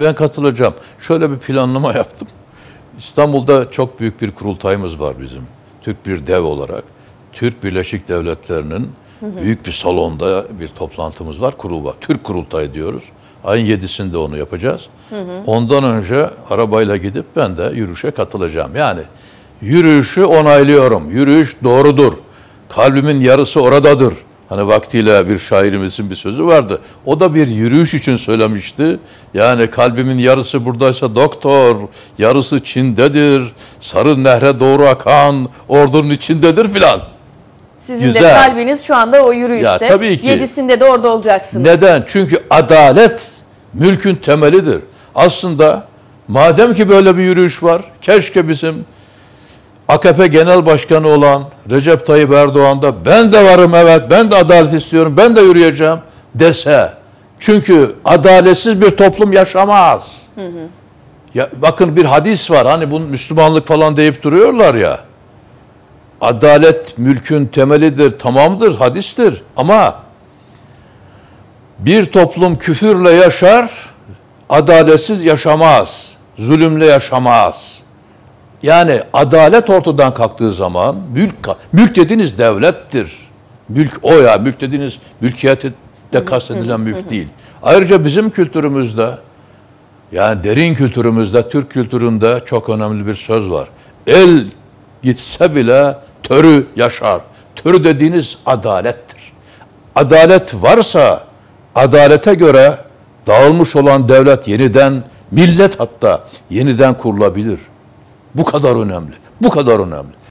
Ben katılacağım. Şöyle bir planlama yaptım. İstanbul'da çok büyük bir kurultayımız var bizim. Türk bir dev olarak. Türk Birleşik Devletleri'nin büyük bir salonda bir toplantımız var. Kurul var. Türk kurultayı diyoruz. Ayın 7'sinde onu yapacağız. Ondan önce arabayla gidip ben de yürüyüşe katılacağım. Yani yürüyüşü onaylıyorum. Yürüyüş doğrudur. Kalbimin yarısı oradadır. Hani vaktiyle bir şairimizin bir sözü vardı. O da bir yürüyüş için söylemişti. Yani kalbimin yarısı buradaysa doktor, yarısı Çin'dedir, sarı nehre doğru akan, ordunun içindedir filan. Sizin Güzel. de kalbiniz şu anda o yürüyüşte. Ya, tabii ki. Yedisinde de orada olacaksınız. Neden? Çünkü adalet mülkün temelidir. Aslında madem ki böyle bir yürüyüş var, keşke bizim AKP Genel Başkanı olan Recep Tayyip Erdoğan da ben de varım evet ben de adalet istiyorum ben de yürüyeceğim dese çünkü adaletsiz bir toplum yaşamaz. Hı hı. Ya, bakın bir hadis var hani bunun Müslümanlık falan deyip duruyorlar ya. Adalet mülkün temelidir, tamamdır, hadistir. Ama bir toplum küfürle yaşar, adaletsiz yaşamaz, zulümle yaşamaz. Yani adalet ortadan kalktığı zaman mülk, mülk dediğiniz devlettir. Mülk o ya, mülk dediğiniz mülkiyete de kastedilen mülk değil. Ayrıca bizim kültürümüzde, yani derin kültürümüzde, Türk kültüründe çok önemli bir söz var. El gitse bile törü yaşar. tür dediğiniz adalettir. Adalet varsa adalete göre dağılmış olan devlet yeniden, millet hatta yeniden kurulabilir.'' Bu kadar önemli. Bu kadar önemli.